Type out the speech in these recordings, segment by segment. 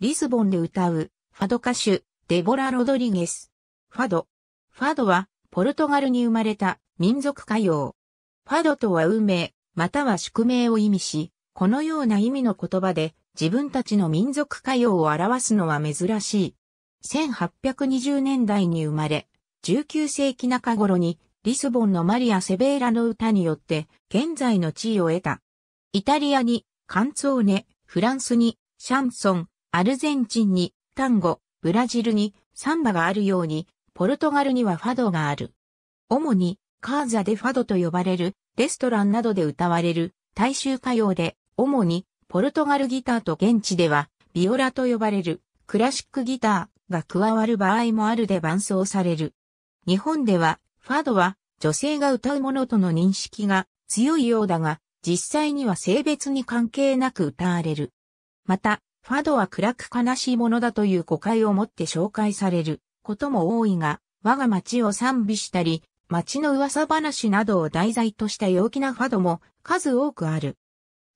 リスボンで歌う、ファド歌手、デボラ・ロドリゲス。ファド。ファドは、ポルトガルに生まれた民族歌謡。ファドとは運命、または宿命を意味し、このような意味の言葉で自分たちの民族歌謡を表すのは珍しい。1820年代に生まれ、19世紀中頃にリスボンのマリア・セベーラの歌によって現在の地位を得た。イタリアにカンツォーネ、フランスにシャンソン、アルゼンチンにタンゴ、ブラジルにサンバがあるように、ポルトガルにはファドがある。主にカーザでファドと呼ばれるレストランなどで歌われる大衆歌謡で、主にポルトガルギターと現地ではビオラと呼ばれるクラシックギターが加わる場合もあるで伴奏される。日本ではファドは女性が歌うものとの認識が強いようだが、実際には性別に関係なく歌われる。また、ファドは暗く悲しいものだという誤解を持って紹介されることも多いが、我が町を賛美したり、町の噂話などを題材とした陽気なファドも数多くある。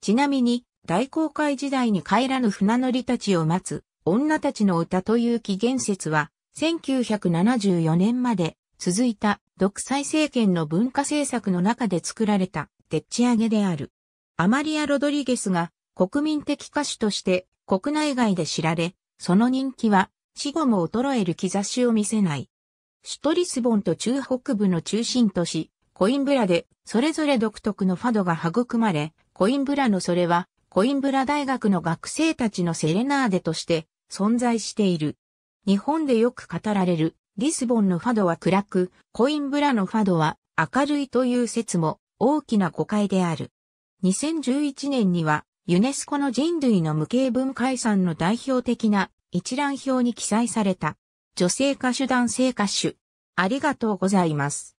ちなみに、大航海時代に帰らぬ船乗りたちを待つ女たちの歌という起源説は、1974年まで続いた独裁政権の文化政策の中で作られたでっち上げである。アマリア・ロドリゲスが国民的歌手として国内外で知られ、その人気は死後も衰える兆しを見せない。首都リスボンと中北部の中心都市、コインブラで、それぞれ独特のファドが育まれ、コインブラのそれは、コインブラ大学の学生たちのセレナーデとして存在している。日本でよく語られる、リスボンのファドは暗く、コインブラのファドは明るいという説も大きな誤解である。2011年にはユネスコの人類の無形文化遺産の代表的な一覧表に記載された。女性歌手男性歌手。ありがとうございます。